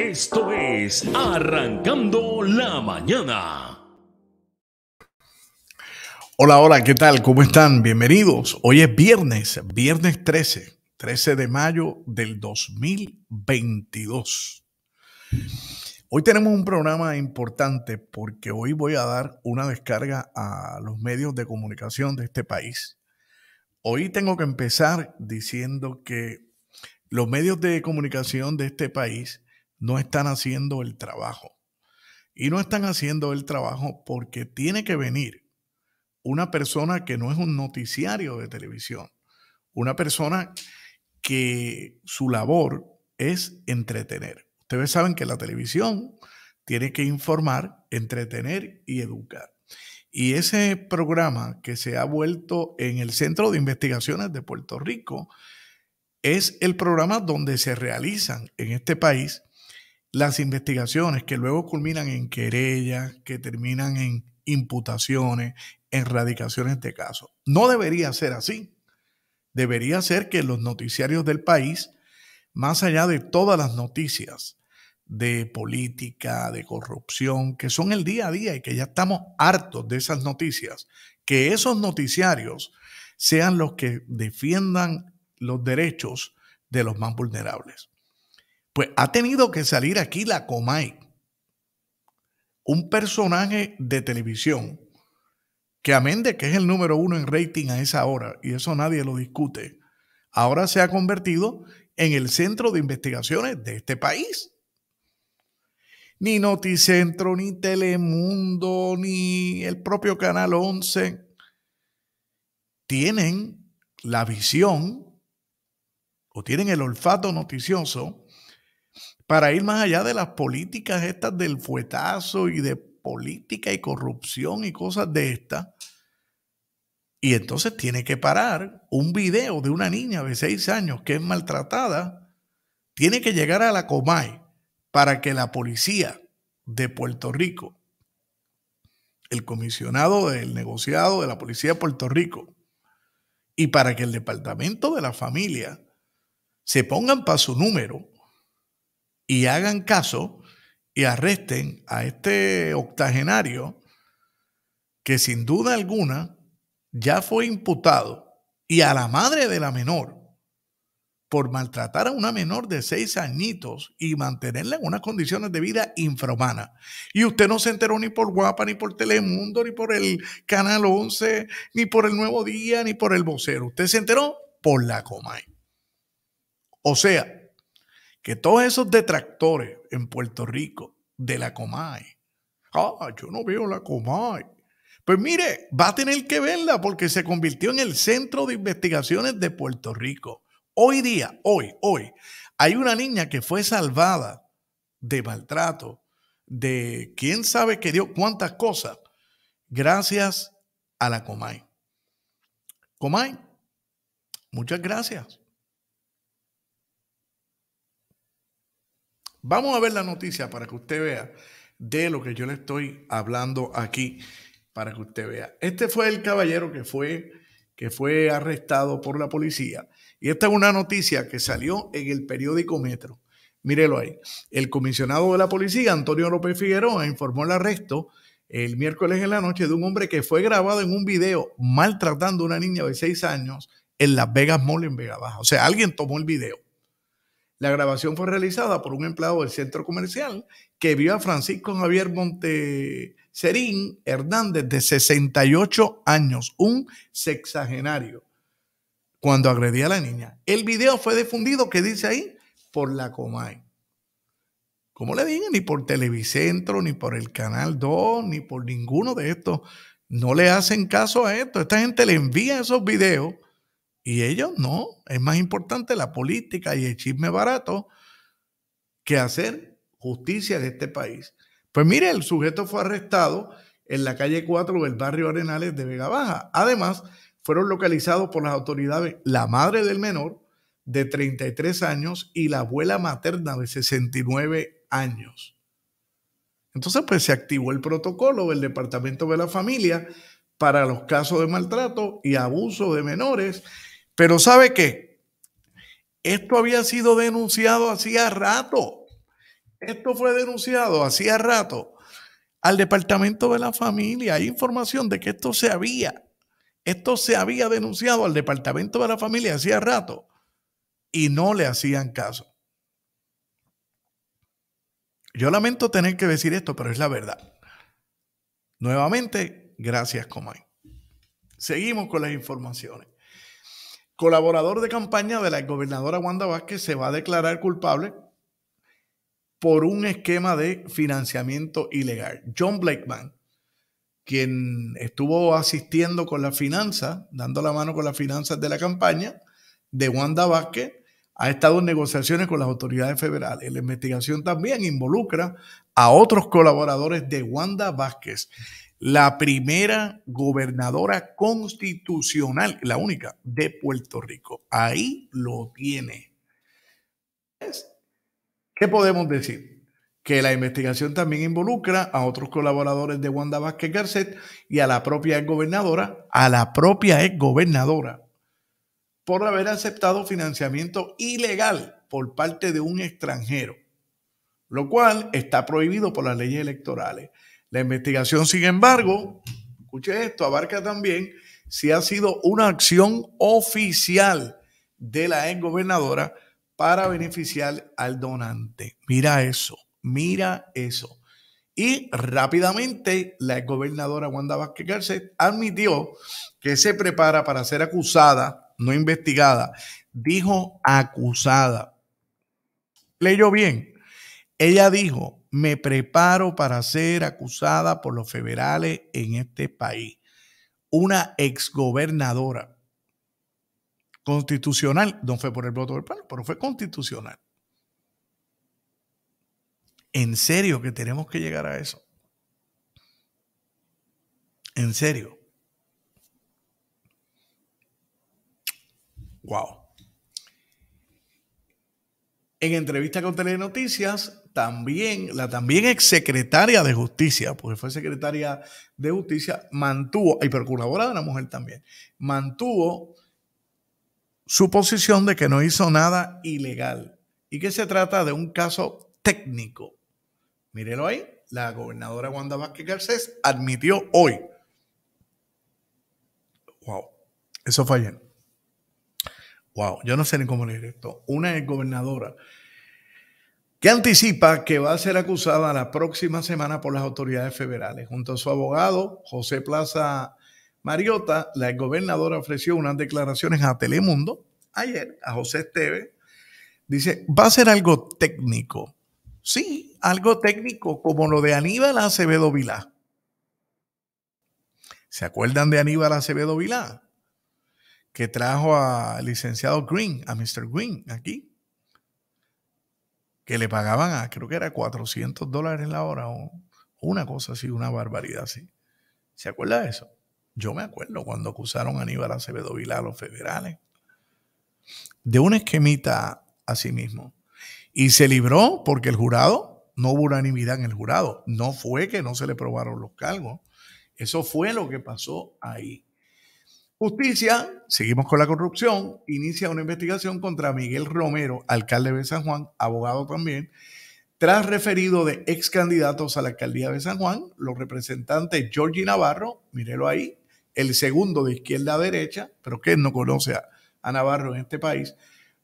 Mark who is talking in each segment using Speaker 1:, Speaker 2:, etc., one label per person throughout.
Speaker 1: Esto es Arrancando la Mañana. Hola, hola, ¿qué tal? ¿Cómo están? Bienvenidos. Hoy es viernes, viernes 13, 13 de mayo del 2022. Hoy tenemos un programa importante porque hoy voy a dar una descarga a los medios de comunicación de este país. Hoy tengo que empezar diciendo que los medios de comunicación de este país no están haciendo el trabajo. Y no están haciendo el trabajo porque tiene que venir una persona que no es un noticiario de televisión, una persona que su labor es entretener. Ustedes saben que la televisión tiene que informar, entretener y educar. Y ese programa que se ha vuelto en el Centro de Investigaciones de Puerto Rico es el programa donde se realizan en este país las investigaciones que luego culminan en querellas, que terminan en imputaciones, en radicaciones de casos. No debería ser así. Debería ser que los noticiarios del país, más allá de todas las noticias de política, de corrupción, que son el día a día y que ya estamos hartos de esas noticias, que esos noticiarios sean los que defiendan los derechos de los más vulnerables. Pues ha tenido que salir aquí la Comay, un personaje de televisión que amende que es el número uno en rating a esa hora, y eso nadie lo discute, ahora se ha convertido en el centro de investigaciones de este país. Ni Noticentro, ni Telemundo, ni el propio Canal 11 tienen la visión o tienen el olfato noticioso para ir más allá de las políticas estas del fuetazo y de política y corrupción y cosas de estas. Y entonces tiene que parar un video de una niña de seis años que es maltratada, tiene que llegar a la Comay para que la policía de Puerto Rico, el comisionado del negociado de la policía de Puerto Rico, y para que el departamento de la familia se pongan para su número y hagan caso y arresten a este octogenario que sin duda alguna ya fue imputado y a la madre de la menor por maltratar a una menor de seis añitos y mantenerla en unas condiciones de vida infrahumana. Y usted no se enteró ni por Guapa, ni por Telemundo, ni por el Canal 11, ni por el Nuevo Día, ni por el Vocero. Usted se enteró por la Comay. O sea, que todos esos detractores en Puerto Rico de la Comay, ah, yo no veo la Comay. Pues mire, va a tener que verla porque se convirtió en el centro de investigaciones de Puerto Rico. Hoy día, hoy, hoy, hay una niña que fue salvada de maltrato, de quién sabe qué dio, cuántas cosas, gracias a la Comay. Comay, muchas gracias. Vamos a ver la noticia para que usted vea de lo que yo le estoy hablando aquí, para que usted vea. Este fue el caballero que fue, que fue arrestado por la policía. Y esta es una noticia que salió en el periódico Metro. Mírelo ahí. El comisionado de la policía, Antonio López Figueroa, informó el arresto el miércoles en la noche de un hombre que fue grabado en un video maltratando a una niña de seis años en Las Vegas Mall en Vega Baja. O sea, alguien tomó el video la grabación fue realizada por un empleado del centro comercial que vio a Francisco Javier Monteserín Hernández, de 68 años, un sexagenario, cuando agredía a la niña. El video fue difundido, que dice ahí, por la Comay. Como le dije, ni por Televicentro, ni por el Canal 2, ni por ninguno de estos. No le hacen caso a esto. Esta gente le envía esos videos y ellos no. Es más importante la política y el chisme barato que hacer justicia en este país. Pues mire, el sujeto fue arrestado en la calle 4 del barrio Arenales de Vega Baja. Además, fueron localizados por las autoridades la madre del menor de 33 años y la abuela materna de 69 años. Entonces, pues se activó el protocolo del Departamento de la Familia para los casos de maltrato y abuso de menores pero ¿sabe qué? Esto había sido denunciado hacía rato. Esto fue denunciado hacía rato al Departamento de la Familia. Hay información de que esto se había, esto se había denunciado al Departamento de la Familia hacía rato y no le hacían caso. Yo lamento tener que decir esto, pero es la verdad. Nuevamente, gracias, Comay. Seguimos con las informaciones colaborador de campaña de la gobernadora Wanda Vázquez se va a declarar culpable por un esquema de financiamiento ilegal. John Blakeman, quien estuvo asistiendo con las finanzas, dando la mano con las finanzas de la campaña de Wanda Vázquez, ha estado en negociaciones con las autoridades federales. La investigación también involucra a otros colaboradores de Wanda Vázquez la primera gobernadora constitucional, la única de Puerto Rico. Ahí lo tiene. ¿Qué podemos decir? Que la investigación también involucra a otros colaboradores de Wanda Vázquez Garcet y a la propia gobernadora, a la propia exgobernadora, por haber aceptado financiamiento ilegal por parte de un extranjero, lo cual está prohibido por las leyes electorales. La investigación, sin embargo, escuche esto, abarca también si ha sido una acción oficial de la exgobernadora gobernadora para beneficiar al donante. Mira eso, mira eso. Y rápidamente la exgobernadora gobernadora Wanda Vázquez admitió que se prepara para ser acusada, no investigada. Dijo acusada. Leyó bien. Ella dijo, me preparo para ser acusada por los federales en este país. Una exgobernadora constitucional, no fue por el voto del pueblo, pero fue constitucional. En serio que tenemos que llegar a eso. En serio. Wow. En entrevista con Telenoticias, también, la también exsecretaria de justicia, porque fue secretaria de justicia, mantuvo, y procuradora de una mujer también, mantuvo su posición de que no hizo nada ilegal y que se trata de un caso técnico. Mírelo ahí, la gobernadora Wanda Vázquez Garcés admitió hoy. Wow, eso fue ayer. Wow, yo no sé ni cómo leer esto. Una ex gobernadora que anticipa que va a ser acusada la próxima semana por las autoridades federales. Junto a su abogado, José Plaza Mariota, la gobernadora ofreció unas declaraciones a Telemundo ayer, a José Esteves. Dice, va a ser algo técnico. Sí, algo técnico como lo de Aníbal Acevedo Vilá. ¿Se acuerdan de Aníbal Acevedo Vilá? Que trajo al licenciado Green, a Mr. Green, aquí que le pagaban a, creo que era 400 dólares la hora o una cosa así, una barbaridad así. ¿Se acuerda de eso? Yo me acuerdo cuando acusaron a Aníbal Acevedo Vila, a los federales de un esquemita a sí mismo. Y se libró porque el jurado, no hubo unanimidad en el jurado. No fue que no se le probaron los cargos. Eso fue lo que pasó ahí. Justicia, seguimos con la corrupción, inicia una investigación contra Miguel Romero, alcalde de San Juan, abogado también, tras referido de ex candidatos a la alcaldía de San Juan, los representantes Georgie Navarro, mírelo ahí, el segundo de izquierda a derecha, pero que no conoce a, a Navarro en este país,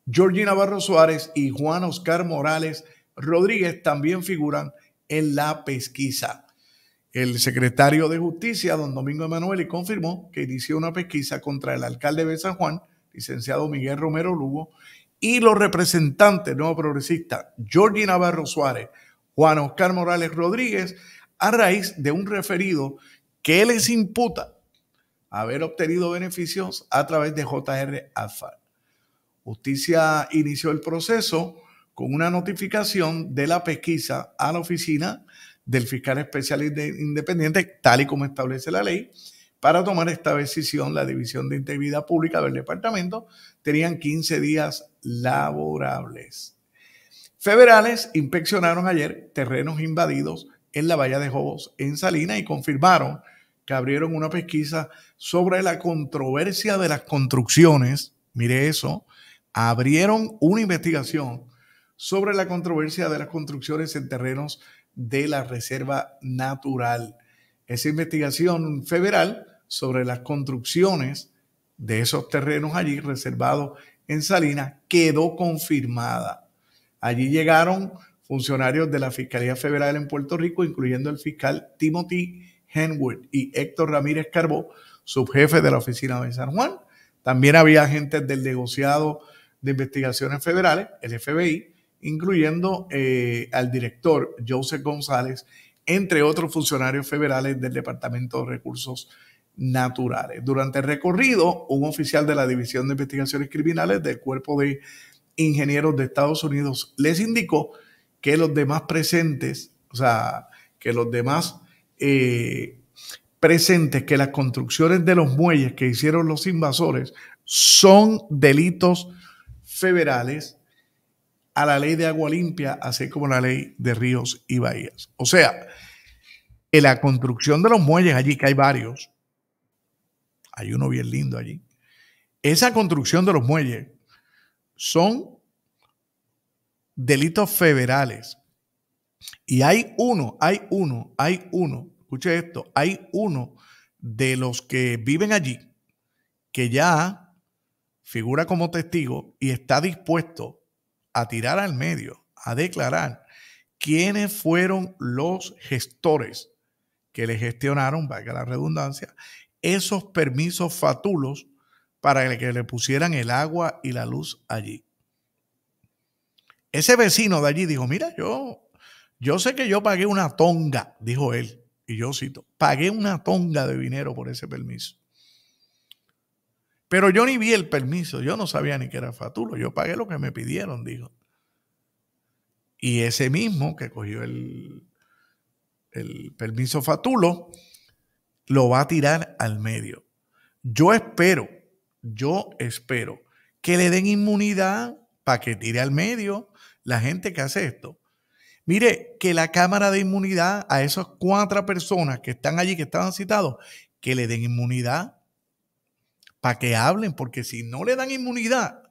Speaker 1: Georgie Navarro Suárez y Juan Oscar Morales Rodríguez también figuran en la pesquisa. El secretario de Justicia, don Domingo y confirmó que inició una pesquisa contra el alcalde de San Juan, licenciado Miguel Romero Lugo, y los representantes nuevo progresista Jordi Navarro Suárez, Juan Oscar Morales Rodríguez, a raíz de un referido que les imputa haber obtenido beneficios a través de JR Alfa. Justicia inició el proceso con una notificación de la pesquisa a la oficina del fiscal especial independiente, tal y como establece la ley. Para tomar esta decisión, la División de Integridad Pública del Departamento tenían 15 días laborables. Federales inspeccionaron ayer terrenos invadidos en la valla de Jobos, en Salina, y confirmaron que abrieron una pesquisa sobre la controversia de las construcciones. Mire eso, abrieron una investigación sobre la controversia de las construcciones en terrenos de la Reserva Natural. Esa investigación federal sobre las construcciones de esos terrenos allí reservados en Salinas quedó confirmada. Allí llegaron funcionarios de la Fiscalía Federal en Puerto Rico, incluyendo el fiscal Timothy Henwood y Héctor Ramírez Carbó, subjefe de la oficina de San Juan. También había agentes del negociado de investigaciones federales, el FBI, incluyendo eh, al director Joseph González, entre otros funcionarios federales del Departamento de Recursos Naturales. Durante el recorrido, un oficial de la División de Investigaciones Criminales del Cuerpo de Ingenieros de Estados Unidos les indicó que los demás presentes, o sea, que los demás eh, presentes, que las construcciones de los muelles que hicieron los invasores son delitos federales a la ley de agua limpia, así como la ley de ríos y bahías. O sea, en la construcción de los muelles allí, que hay varios, hay uno bien lindo allí, esa construcción de los muelles son delitos federales. Y hay uno, hay uno, hay uno, escuche esto, hay uno de los que viven allí que ya figura como testigo y está dispuesto a tirar al medio, a declarar quiénes fueron los gestores que le gestionaron, que la redundancia, esos permisos fatulos para que le pusieran el agua y la luz allí. Ese vecino de allí dijo, mira, yo, yo sé que yo pagué una tonga, dijo él, y yo cito, pagué una tonga de dinero por ese permiso. Pero yo ni vi el permiso, yo no sabía ni que era Fatulo, yo pagué lo que me pidieron, dijo. Y ese mismo que cogió el, el permiso Fatulo, lo va a tirar al medio. Yo espero, yo espero que le den inmunidad para que tire al medio la gente que hace esto. Mire, que la Cámara de Inmunidad a esas cuatro personas que están allí, que estaban citados, que le den inmunidad para que hablen, porque si no le dan inmunidad,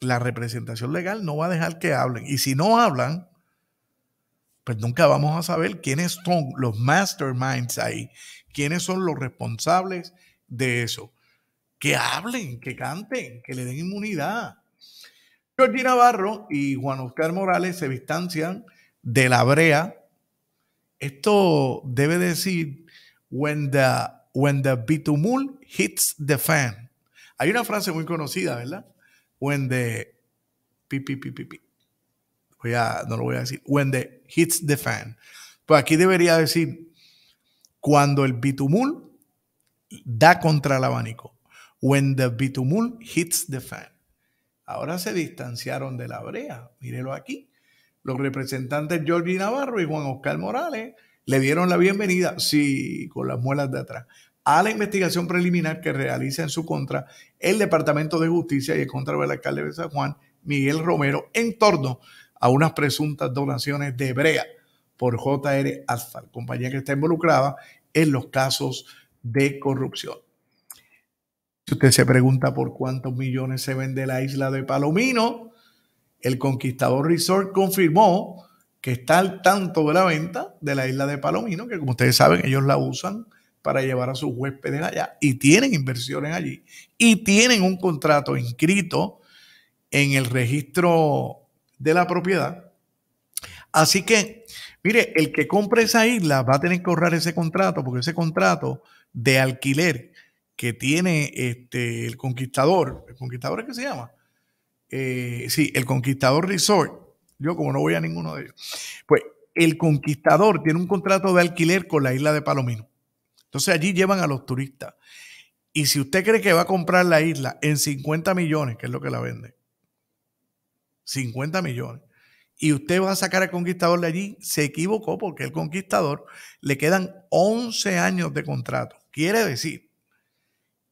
Speaker 1: la representación legal no va a dejar que hablen. Y si no hablan, pues nunca vamos a saber quiénes son los masterminds ahí, quiénes son los responsables de eso. Que hablen, que canten, que le den inmunidad. Jordi Navarro y Juan Oscar Morales se distancian de la brea. Esto debe decir, when the When the bitumul hits the fan. Hay una frase muy conocida, ¿verdad? When the... Pi, pi, pi, pi, Voy a, no lo voy a decir. When the hits the fan. Pues aquí debería decir, cuando el bitumul da contra el abanico. When the bitumul hits the fan. Ahora se distanciaron de la brea. Mírelo aquí. Los representantes Jordi Navarro y Juan Oscar Morales le dieron la bienvenida, sí, con las muelas de atrás, a la investigación preliminar que realiza en su contra el Departamento de Justicia y en contra del alcalde de San Juan, Miguel Romero, en torno a unas presuntas donaciones de brea por JR Asfal, compañía que está involucrada en los casos de corrupción. Si usted se pregunta por cuántos millones se vende la isla de Palomino, el Conquistador Resort confirmó que está al tanto de la venta de la isla de Palomino, que como ustedes saben, ellos la usan para llevar a sus huéspedes allá y tienen inversiones allí y tienen un contrato inscrito en el registro de la propiedad. Así que, mire, el que compre esa isla va a tener que ahorrar ese contrato porque ese contrato de alquiler que tiene este, el conquistador, el conquistador es que se llama, eh, sí, el conquistador resort, yo como no voy a ninguno de ellos. Pues el conquistador tiene un contrato de alquiler con la isla de Palomino. Entonces allí llevan a los turistas. Y si usted cree que va a comprar la isla en 50 millones, que es lo que la vende, 50 millones, y usted va a sacar al conquistador de allí, se equivocó porque el conquistador le quedan 11 años de contrato. Quiere decir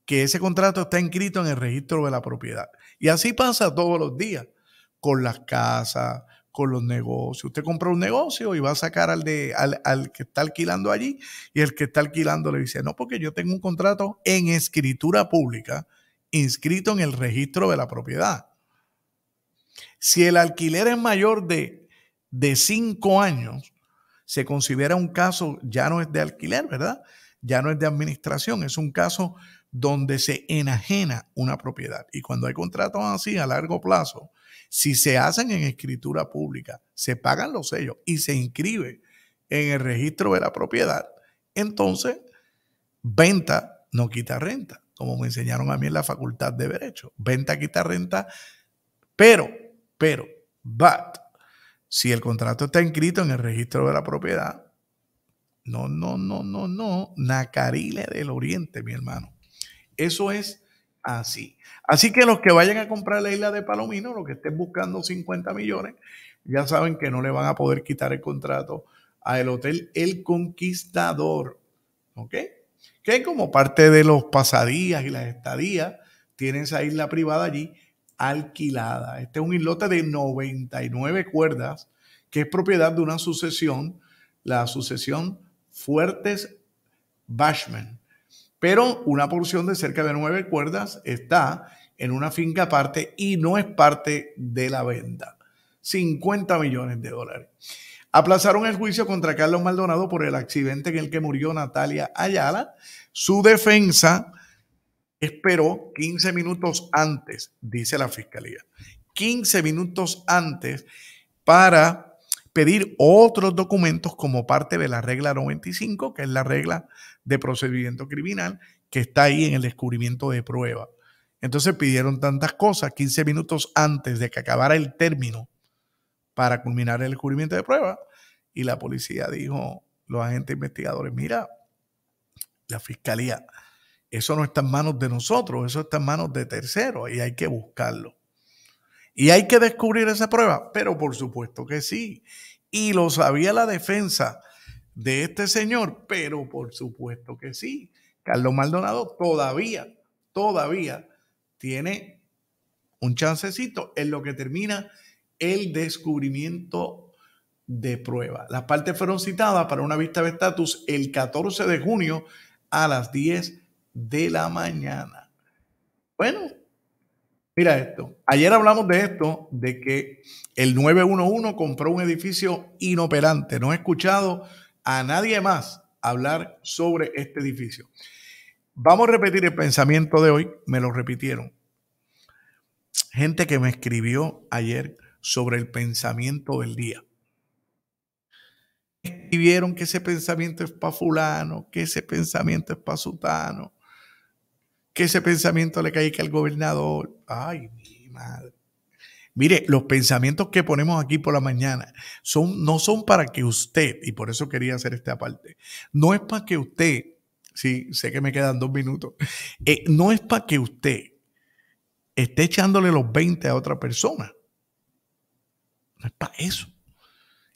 Speaker 1: que ese contrato está inscrito en el registro de la propiedad. Y así pasa todos los días, con las casas, con los negocios. Usted compra un negocio y va a sacar al, de, al, que está alquilando allí y el que está alquilando le dice, no, porque yo tengo un contrato en escritura pública inscrito en el registro de la propiedad. Si el alquiler es mayor de, de cinco años, se considera un caso, ya no es de alquiler, ¿verdad? Ya no es de administración, es un caso donde se enajena una propiedad. Y cuando hay contratos así a largo plazo, si se hacen en escritura pública, se pagan los sellos y se inscribe en el registro de la propiedad, entonces venta no quita renta, como me enseñaron a mí en la facultad de Derecho. Venta quita renta, pero, pero, but, si el contrato está inscrito en el registro de la propiedad, no, no, no, no, no, Nacarile del Oriente, mi hermano. Eso es así. Así que los que vayan a comprar la isla de Palomino, los que estén buscando 50 millones, ya saben que no le van a poder quitar el contrato al hotel El Conquistador. ¿Ok? Que como parte de los pasadías y las estadías, tiene esa isla privada allí alquilada. Este es un islote de 99 cuerdas que es propiedad de una sucesión, la sucesión Fuertes Bashman. Pero una porción de cerca de nueve cuerdas está en una finca aparte y no es parte de la venta. 50 millones de dólares. Aplazaron el juicio contra Carlos Maldonado por el accidente en el que murió Natalia Ayala. Su defensa esperó 15 minutos antes, dice la fiscalía, 15 minutos antes para pedir otros documentos como parte de la regla 95, que es la regla de procedimiento criminal, que está ahí en el descubrimiento de prueba. Entonces pidieron tantas cosas 15 minutos antes de que acabara el término para culminar el descubrimiento de prueba. Y la policía dijo, los agentes investigadores, mira, la fiscalía, eso no está en manos de nosotros, eso está en manos de terceros y hay que buscarlo. ¿Y hay que descubrir esa prueba? Pero por supuesto que sí. Y lo sabía la defensa de este señor, pero por supuesto que sí. Carlos Maldonado todavía, todavía tiene un chancecito en lo que termina el descubrimiento de prueba. Las partes fueron citadas para una vista de estatus el 14 de junio a las 10 de la mañana. Bueno, Mira esto. Ayer hablamos de esto, de que el 911 compró un edificio inoperante. No he escuchado a nadie más hablar sobre este edificio. Vamos a repetir el pensamiento de hoy. Me lo repitieron. Gente que me escribió ayer sobre el pensamiento del día. Escribieron que ese pensamiento es para fulano, que ese pensamiento es para sutano que ese pensamiento le caiga al gobernador. Ay, mi madre. Mire, los pensamientos que ponemos aquí por la mañana son, no son para que usted, y por eso quería hacer este aparte no es para que usted, sí, sé que me quedan dos minutos, eh, no es para que usted esté echándole los 20 a otra persona. No es para eso.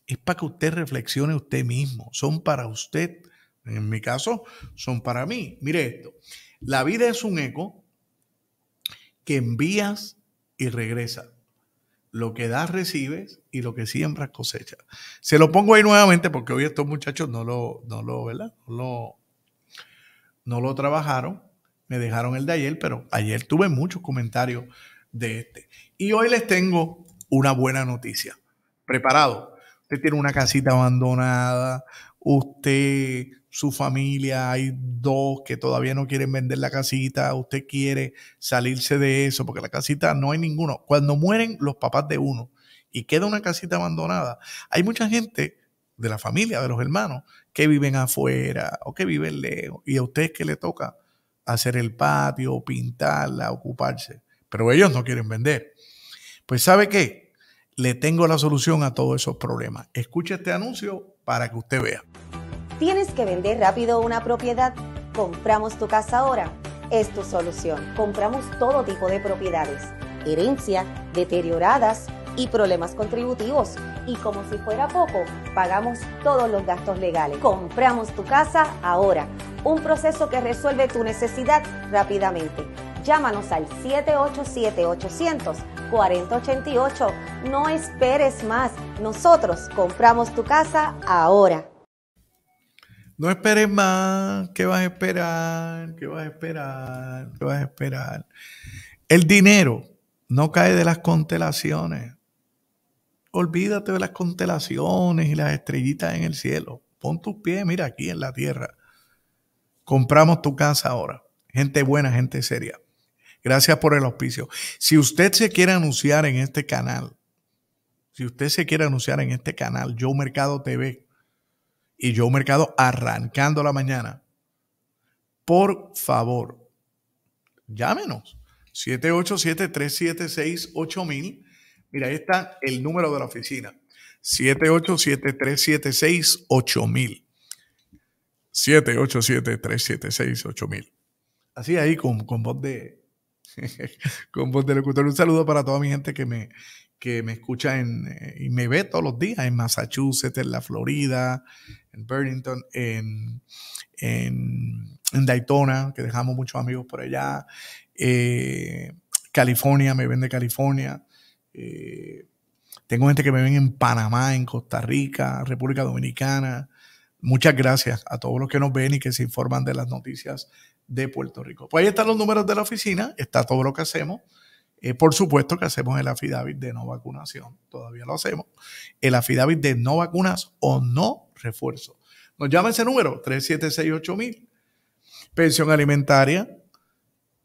Speaker 1: Es para que usted reflexione usted mismo. Son para usted. En mi caso, son para mí. Mire esto. La vida es un eco que envías y regresa. Lo que das recibes y lo que siembras cosecha. Se lo pongo ahí nuevamente porque hoy estos muchachos no lo, no lo, ¿verdad? No lo, no lo trabajaron. Me dejaron el de ayer, pero ayer tuve muchos comentarios de este. Y hoy les tengo una buena noticia. Preparado. Usted tiene una casita abandonada, usted su familia, hay dos que todavía no quieren vender la casita, usted quiere salirse de eso, porque la casita no hay ninguno. Cuando mueren los papás de uno y queda una casita abandonada, hay mucha gente de la familia, de los hermanos, que viven afuera o que viven lejos, y a ustedes que le toca hacer el patio, pintarla, ocuparse, pero ellos no quieren vender. Pues sabe qué, le tengo la solución a todos esos problemas. Escuche este anuncio para que usted vea. ¿Tienes que vender rápido una propiedad? Compramos tu casa ahora. Es tu solución. Compramos todo tipo de propiedades. Herencia, deterioradas y problemas contributivos. Y como si fuera poco, pagamos todos los gastos legales. Compramos tu casa ahora. Un proceso que resuelve tu necesidad rápidamente. Llámanos al 787-800-4088. No esperes más. Nosotros compramos tu casa ahora. No esperes más, ¿qué vas a esperar? ¿Qué vas a esperar? ¿Qué vas a esperar? El dinero no cae de las constelaciones. Olvídate de las constelaciones y las estrellitas en el cielo. Pon tus pies, mira, aquí en la tierra. Compramos tu casa ahora. Gente buena, gente seria. Gracias por el auspicio. Si usted se quiere anunciar en este canal, si usted se quiere anunciar en este canal, Yo Mercado TV, y Joe Mercado arrancando la mañana. Por favor, llámenos. 787-376-8000. Mira, ahí está el número de la oficina. 787-376-8000. 787-376-8000. Así ahí con, con voz de... con voz de locutor. Un saludo para toda mi gente que me, que me escucha en, eh, y me ve todos los días en Massachusetts, en la Florida, en Burlington, en, en, Daytona, que dejamos muchos amigos por allá, eh, California, me ven de California. Eh, tengo gente que me ven en Panamá, en Costa Rica, República Dominicana. Muchas gracias a todos los que nos ven y que se informan de las noticias de Puerto Rico. Pues ahí están los números de la oficina, está todo lo que hacemos. Eh, por supuesto que hacemos el afidavit de no vacunación, todavía lo hacemos. El afidavit de no vacunas o no refuerzo. Nos llama ese número, 3768000. Pensión alimentaria,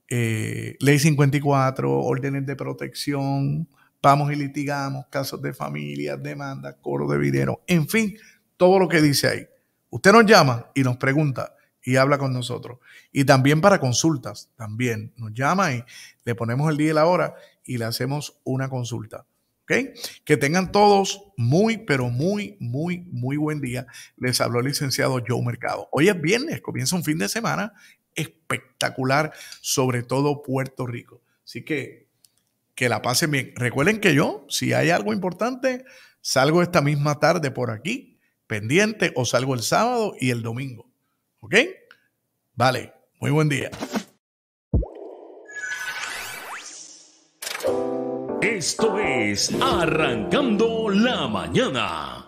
Speaker 1: eh, ley 54, órdenes de protección, vamos y litigamos, casos de familias, demandas, coro de dinero, en fin, todo lo que dice ahí. Usted nos llama y nos pregunta, y habla con nosotros. Y también para consultas, también nos llama y le ponemos el día y la hora y le hacemos una consulta. ¿Ok? Que tengan todos muy, pero muy, muy, muy buen día. Les habló el licenciado Joe Mercado. Hoy es viernes, comienza un fin de semana espectacular, sobre todo Puerto Rico. Así que que la pasen bien. Recuerden que yo, si hay algo importante, salgo esta misma tarde por aquí, pendiente, o salgo el sábado y el domingo. ¿Ok? Vale, muy buen día. Esto es Arrancando la Mañana.